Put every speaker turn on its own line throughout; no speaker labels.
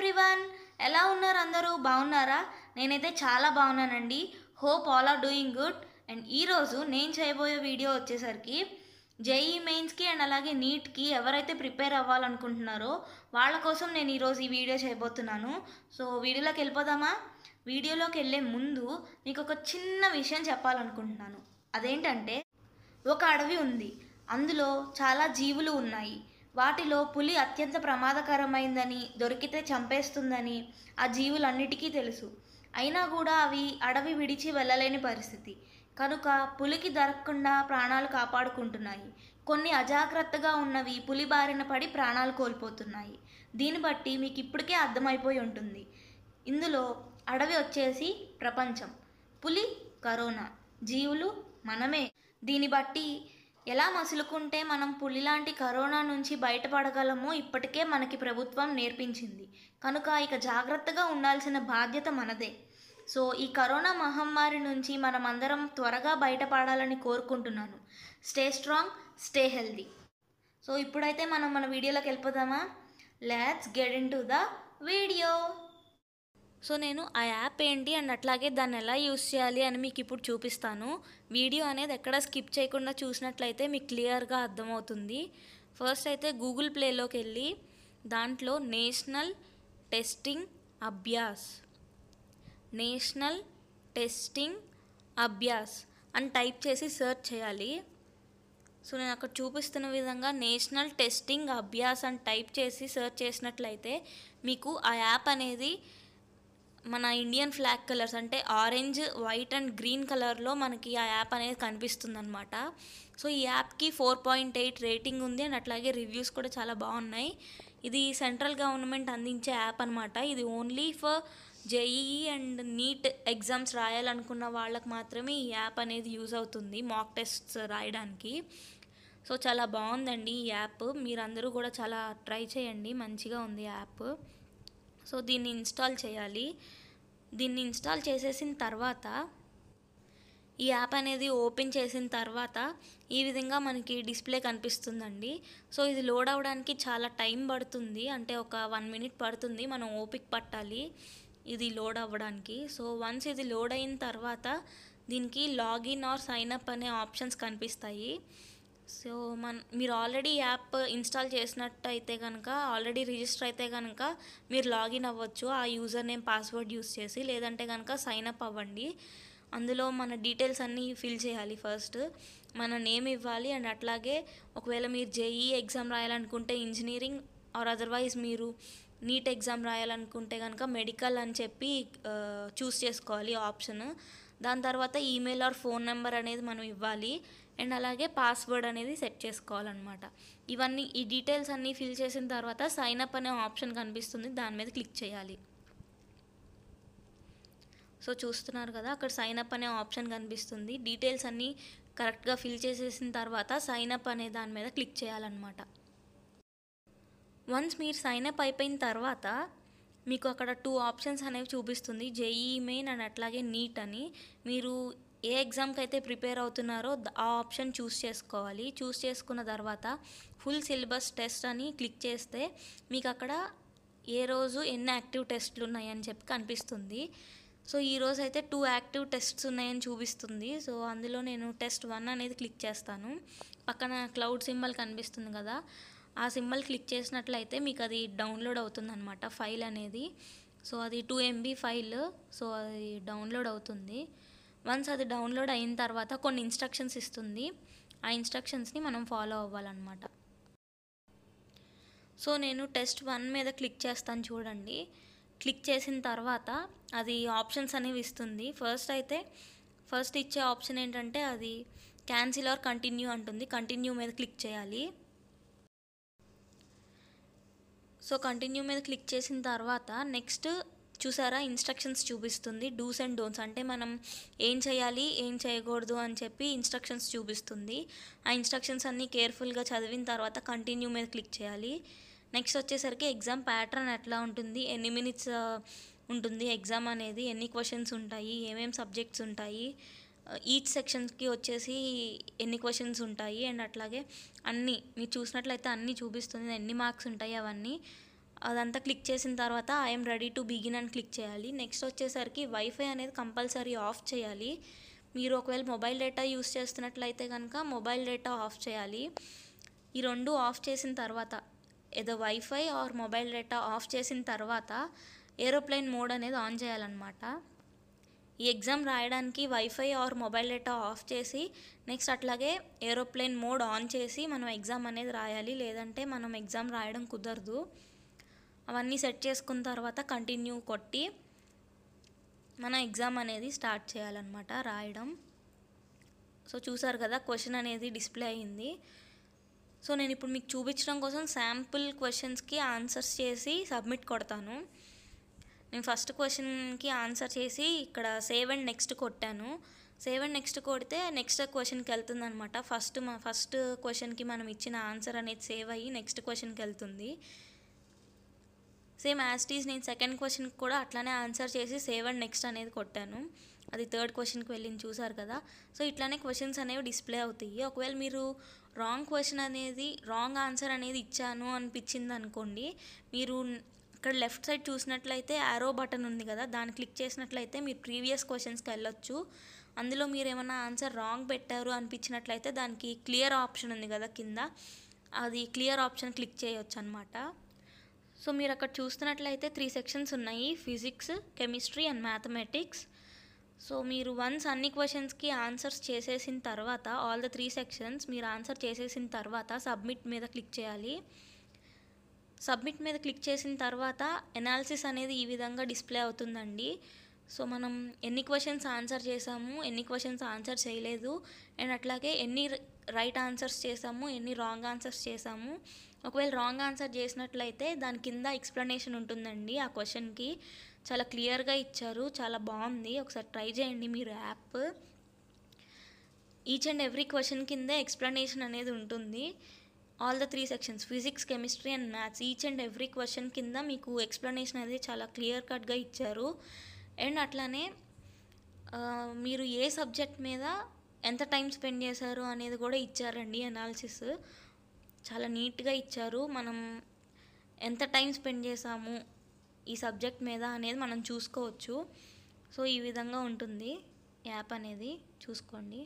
everyone ఎలా ఉన్నారు అందరూ బాగున్నారా నేనైతే చాలా బాగున్నానండి hope all are doing good and ఈరోజు నేను చేయబోయే వీడియో వచ్చేసరికి జేఈ మెయిన్స్కి అండ్ అలాగే నీట్కి ఎవరైతే ప్రిపేర్ అవ్వాలనుకుంటున్నారో వాళ్ళ కోసం నేను ఈరోజు ఈ వీడియో చేయబోతున్నాను సో వీడియోలోకి వెళ్ళిపోదామా వీడియోలోకి వెళ్ళే ముందు మీకు ఒక చిన్న విషయం చెప్పాలనుకుంటున్నాను అదేంటంటే ఒక అడవి ఉంది అందులో చాలా జీవులు ఉన్నాయి వాటిలో పులి అత్యంత ప్రమాదకరమైందని దొరికితే చంపేస్తుందని ఆ జీవులన్నిటికీ తెలుసు అయినా కూడా అవి అడవి విడిచి వెళ్ళలేని పరిస్థితి కనుక పులికి దొరకకుండా ప్రాణాలు కాపాడుకుంటున్నాయి కొన్ని అజాగ్రత్తగా ఉన్నవి పులి బారిన పడి ప్రాణాలు కోల్పోతున్నాయి దీన్ని బట్టి మీకు ఇప్పటికే అర్థమైపోయి ఉంటుంది ఇందులో అడవి వచ్చేసి ప్రపంచం పులి కరోనా జీవులు మనమే దీన్ని బట్టి ఎలా మసులుకుంటే మనం పులిలాంటి కరోనా నుంచి బయటపడగలమో ఇప్పటికే మనకి ప్రభుత్వం నేర్పించింది కనుక ఇక జాగ్రత్తగా ఉండాల్సిన బాధ్యత మనదే సో ఈ కరోనా మహమ్మారి నుంచి మనమందరం త్వరగా బయటపడాలని కోరుకుంటున్నాను stay strong stay healthy so ఇప్పుడైతే మనం మన వీడియోలోకి వెళ్ళిపోదామా let's get into the video so నేను ఆ యాప్ ఏంటి అండ్ అట్లాగే దాన్ని ఎలా యూస్ చేయాలి అని మీకు ఇప్పుడు చూపిస్తాను వీడియో అనేది ఎక్కడ స్కిప్ చేయకుండా చూసినట్లయితే మీకు క్లియర్గా అర్థమవుతుంది ఫస్ట్ అయితే గూగుల్ ప్లేలోకి వెళ్ళి దాంట్లో national testing Abhyas national testing Abhyas అని టైప్ చేసి సెర్చ్ చేయాలి సో నేను అక్కడ చూపిస్తున్న విధంగా నేషనల్ టెస్టింగ్ అభ్యాస్ అని టైప్ చేసి సెర్చ్ చేసినట్లయితే మీకు ఆ యాప్ అనేది మన ఇండియన్ ఫ్లాగ్ కలర్స్ అంటే ఆరెంజ్ వైట్ అండ్ గ్రీన్ కలర్లో మనకి ఆ యాప్ అనేది కనిపిస్తుంది అనమాట సో ఈ యాప్కి ఫోర్ పాయింట్ ఎయిట్ రేటింగ్ ఉంది అండ్ అట్లాగే రివ్యూస్ కూడా చాలా బాగున్నాయి ఇది సెంట్రల్ గవర్నమెంట్ అందించే యాప్ అనమాట ఇది only for JEE and NEET exams రాయాలనుకున్న వాళ్ళకి మాత్రమే ఈ యాప్ అనేది యూజ్ అవుతుంది మాక్ టెస్ట్స్ రాయడానికి సో చాలా బాగుందండి ఈ యాప్ మీరందరూ కూడా చాలా ట్రై చేయండి మంచిగా ఉంది యాప్ సో దీన్ని ఇన్స్టాల్ చేయాలి దీన్ని ఇన్స్టాల్ చేసేసిన తర్వాత ఈ యాప్ అనేది ఓపెన్ చేసిన తర్వాత ఈ విధంగా మనకి డిస్ప్లే కనిపిస్తుందండి సో ఇది లోడ్ అవడానికి చాలా టైం పడుతుంది అంటే ఒక వన్ మినిట్ పడుతుంది మనం ఓపిక పట్టాలి ఇది లోడ్ అవ్వడానికి సో వన్స్ ఇది లోడ్ అయిన తర్వాత దీనికి లాగిన్ ఆర్ సైన్ అప్ అనే ఆప్షన్స్ కనిపిస్తాయి సో మన మీరు ఆల్రెడీ యాప్ ఇన్స్టాల్ చేసినట్టు అయితే కనుక ఆల్రెడీ రిజిస్టర్ అయితే కనుక మీరు లాగిన్ అవ్వచ్చు ఆ యూజర్ నేమ్ పాస్వర్డ్ యూస్ చేసి లేదంటే కనుక సైన్అప్ అవ్వండి అందులో మన డీటెయిల్స్ అన్నీ ఫిల్ చేయాలి ఫస్ట్ మన నేమ్ ఇవ్వాలి అండ్ అట్లాగే ఒకవేళ మీరు జేఈ ఎగ్జామ్ రాయాలనుకుంటే ఇంజనీరింగ్ ఆర్ అదర్వైజ్ మీరు నీట్ ఎగ్జామ్ రాయాలనుకుంటే కనుక మెడికల్ అని చెప్పి చూస్ చేసుకోవాలి ఆప్షన్ దాని తర్వాత ఈమెయిల్ ఆర్ ఫోన్ నెంబర్ అనేది మనం ఇవ్వాలి అండ్ అలాగే పాస్వర్డ్ అనేది సెట్ చేసుకోవాలన్నమాట ఇవన్నీ ఈ డీటెయిల్స్ అన్నీ ఫిల్ చేసిన తర్వాత సైన్ అప్ అనే ఆప్షన్ కనిపిస్తుంది దాని మీద క్లిక్ చేయాలి సో చూస్తున్నారు కదా అక్కడ సైన్ అప్ అనే ఆప్షన్ కనిపిస్తుంది డీటెయిల్స్ అన్నీ కరెక్ట్గా ఫిల్ చేసేసిన తర్వాత సైన్ అప్ అనే దాని మీద క్లిక్ చేయాలన్నమాట వన్స్ మీరు సైన్ అప్ అయిపోయిన తర్వాత మీకు అక్కడ టూ ఆప్షన్స్ అనేవి చూపిస్తుంది జేఈ మెయిన్ అండ్ అట్లాగే నీట్ అని మీరు ఏ ఎగ్జామ్కి అయితే ప్రిపేర్ అవుతున్నారో ఆ ఆప్షన్ చూస్ చేసుకోవాలి చూస్ చేసుకున్న తర్వాత ఫుల్ సిలబస్ టెస్ట్ అని క్లిక్ చేస్తే మీకు అక్కడ ఏ రోజు ఎన్ని యాక్టివ్ టెస్ట్లు ఉన్నాయని చెప్పి కనిపిస్తుంది సో ఈరోజు అయితే టూ యాక్టివ్ టెస్ట్స్ ఉన్నాయని చూపిస్తుంది సో అందులో నేను టెస్ట్ వన్ అనేది క్లిక్ చేస్తాను పక్కన క్లౌడ్ సింబల్ కనిపిస్తుంది కదా ఆ సింబల్ క్లిక్ చేసినట్లయితే మీకు అది డౌన్లోడ్ అవుతుందన్నమాట ఫైల్ అనేది సో అది టూ ఎంబీ ఫైల్ సో అది డౌన్లోడ్ అవుతుంది వన్స్ అది డౌన్లోడ్ అయిన తర్వాత కొన్ని ఇన్స్ట్రక్షన్స్ ఇస్తుంది ఆ ఇన్స్ట్రక్షన్స్ని మనం ఫాలో అవ్వాలన్నమాట సో నేను టెస్ట్ వన్ మీద క్లిక్ చేస్తాను చూడండి క్లిక్ చేసిన తర్వాత అది ఆప్షన్స్ అనేవి ఇస్తుంది ఫస్ట్ అయితే ఫస్ట్ ఇచ్చే ఆప్షన్ ఏంటంటే అది క్యాన్సిల్ ఆర్ కంటిన్యూ అంటుంది కంటిన్యూ మీద క్లిక్ చేయాలి సో కంటిన్యూ మీద క్లిక్ చేసిన తర్వాత నెక్స్ట్ చూసారా ఇన్స్ట్రక్షన్స్ చూపిస్తుంది డూస్ అండ్ డోన్స్ అంటే మనం ఏం చేయాలి ఏం చేయకూడదు అని చెప్పి ఇన్స్ట్రక్షన్స్ చూపిస్తుంది ఆ ఇన్స్ట్రక్షన్స్ అన్నీ కేర్ఫుల్గా చదివిన తర్వాత కంటిన్యూ మీద క్లిక్ చేయాలి నెక్స్ట్ వచ్చేసరికి ఎగ్జామ్ ప్యాటర్న్ ఎట్లా ఉంటుంది ఎన్ని మినిట్స్ ఉంటుంది ఎగ్జామ్ అనేది ఎన్ని క్వశ్చన్స్ ఉంటాయి ఏమేమి సబ్జెక్ట్స్ ఉంటాయి ఈచ్ సెక్షన్స్కి వచ్చేసి ఎన్ని క్వశ్చన్స్ ఉంటాయి అండ్ అట్లాగే అన్నీ మీరు చూసినట్లయితే అన్నీ చూపిస్తుంది ఎన్ని మార్క్స్ ఉంటాయి అవన్నీ అదంతా క్లిక్ చేసిన తర్వాత ఐఎమ్ రెడీ టు బిగిన్ అని క్లిక్ చేయాలి నెక్స్ట్ వచ్చేసరికి వైఫై అనేది కంపల్సరీ ఆఫ్ చేయాలి మీరు ఒకవేళ మొబైల్ డేటా యూస్ చేస్తున్నట్లయితే కనుక మొబైల్ డేటా ఆఫ్ చేయాలి ఈ రెండు ఆఫ్ చేసిన తర్వాత ఏదో wifi or mobile data off చేసిన తర్వాత ఏరోప్లేన్ మోడ్ అనేది ఆన్ చేయాలన్నమాట ఈ ఎగ్జామ్ రాయడానికి wifi or mobile data off చేసి నెక్స్ట్ అట్లాగే ఏరోప్లేన్ మోడ్ ఆన్ చేసి మనం ఎగ్జామ్ అనేది రాయాలి లేదంటే మనం ఎగ్జామ్ రాయడం కుదరదు అవన్నీ సెట్ చేసుకున్న తర్వాత కంటిన్యూ కొట్టి మన ఎగ్జామ్ అనేది స్టార్ట్ చేయాలన్నమాట రాయడం సో చూసారు కదా క్వశ్చన్ అనేది డిస్ప్లే అయింది సో నేను ఇప్పుడు మీకు చూపించడం కోసం శాంపుల్ క్వశ్చన్స్కి ఆన్సర్స్ చేసి సబ్మిట్ కొడతాను నేను ఫస్ట్ క్వశ్చన్కి ఆన్సర్ చేసి ఇక్కడ సేవ్ అండ్ నెక్స్ట్ కొట్టాను సేవ్ అండ్ నెక్స్ట్ కొడితే నెక్స్ట్ క్వశ్చన్కి వెళ్తుంది అనమాట ఫస్ట్ మా ఫస్ట్ క్వశ్చన్కి మనం ఇచ్చిన ఆన్సర్ అనేది సేవ్ అయ్యి నెక్స్ట్ క్వశ్చన్కి వెళ్తుంది సేమ్ యాస్టీస్ నేను సెకండ్ క్వశ్చన్కి కూడా అట్లానే ఆన్సర్ చేసి సేవ్ అండ్ నెక్స్ట్ అనేది కొట్టాను అది థర్డ్ క్వశ్చన్కి వెళ్ళింది చూసారు కదా సో ఇట్లానే క్వశ్చన్స్ అనేవి డిస్ప్లే అవుతాయి ఒకవేళ మీరు రాంగ్ క్వశ్చన్ అనేది రాంగ్ ఆన్సర్ అనేది ఇచ్చాను అనిపించింది అనుకోండి మీరు ఇక్కడ లెఫ్ట్ సైడ్ చూసినట్లయితే ఆరో బటన్ ఉంది కదా దాన్ని క్లిక్ చేసినట్లయితే మీరు ప్రీవియస్ క్వశ్చన్స్కి వెళ్ళొచ్చు అందులో మీరు ఏమైనా ఆన్సర్ రాంగ్ పెట్టారు అనిపించినట్లయితే దానికి క్లియర్ ఆప్షన్ ఉంది కదా కింద అది క్లియర్ ఆప్షన్ క్లిక్ చేయొచ్చు అనమాట సో మీరు అక్కడ చూస్తున్నట్లయితే త్రీ సెక్షన్స్ ఉన్నాయి physics chemistry and mathematics so మీరు వన్స్ అన్ని క్వశ్చన్స్కి ఆన్సర్స్ చేసేసిన తర్వాత ఆల్ ద త్రీ సెక్షన్స్ మీరు ఆన్సర్ చేసేసిన తర్వాత సబ్మిట్ మీద క్లిక్ చేయాలి సబ్మిట్ మీద క్లిక్ చేసిన తర్వాత ఎనాలిసిస్ అనేది ఈ విధంగా డిస్ప్లే అవుతుందండి సో మనం ఎన్ని క్వశ్చన్స్ ఆన్సర్ చేసాము ఎన్ని క్వశ్చన్స్ ఆన్సర్ చేయలేదు అండ్ అట్లాగే ఎన్ని రైట్ ఆన్సర్స్ చేసాము ఎన్ని రాంగ్ ఆన్సర్స్ చేసాము ఒకవేళ రాంగ్ ఆన్సర్ చేసినట్లయితే దాని కింద ఎక్స్ప్లెనేషన్ ఉంటుందండి ఆ క్వశ్చన్కి చాలా క్లియర్గా ఇచ్చారు చాలా బాగుంది ఒకసారి ట్రై చేయండి మీరు app each and every question కింద ఎక్స్ప్లెనేషన్ అనేది ఉంటుంది all the three sections physics chemistry and maths each and every question కింద మీకు ఎక్స్ప్లెనేషన్ అనేది చాలా క్లియర్ కట్గా ఇచ్చారు అండ్ అట్లానే మీరు ఏ సబ్జెక్ట్ మీద ఎంత టైం స్పెండ్ చేశారు అనేది కూడా ఇచ్చారండి అనాలిసిస్ చాలా నీట్గా ఇచ్చారు మనం ఎంత టైం స్పెండ్ చేసాము ఈ సబ్జెక్ట్ మీద అనేది మనం చూసుకోవచ్చు సో ఈ విధంగా ఉంటుంది యాప్ అనేది చూసుకోండి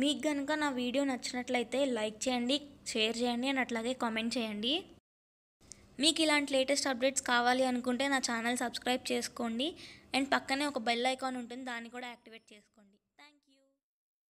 మీకు కనుక నా వీడియో నచ్చినట్లయితే లైక్ చేయండి షేర్ చేయండి అండ్ అట్లాగే కామెంట్ చేయండి మీకు ఇలాంటి లేటెస్ట్ అప్డేట్స్ కావాలి అనుకుంటే నా ఛానల్ సబ్స్క్రైబ్ చేసుకోండి అండ్ పక్కనే ఒక బెల్ ఐకాన్ ఉంటుంది దాన్ని కూడా యాక్టివేట్ చేసుకోండి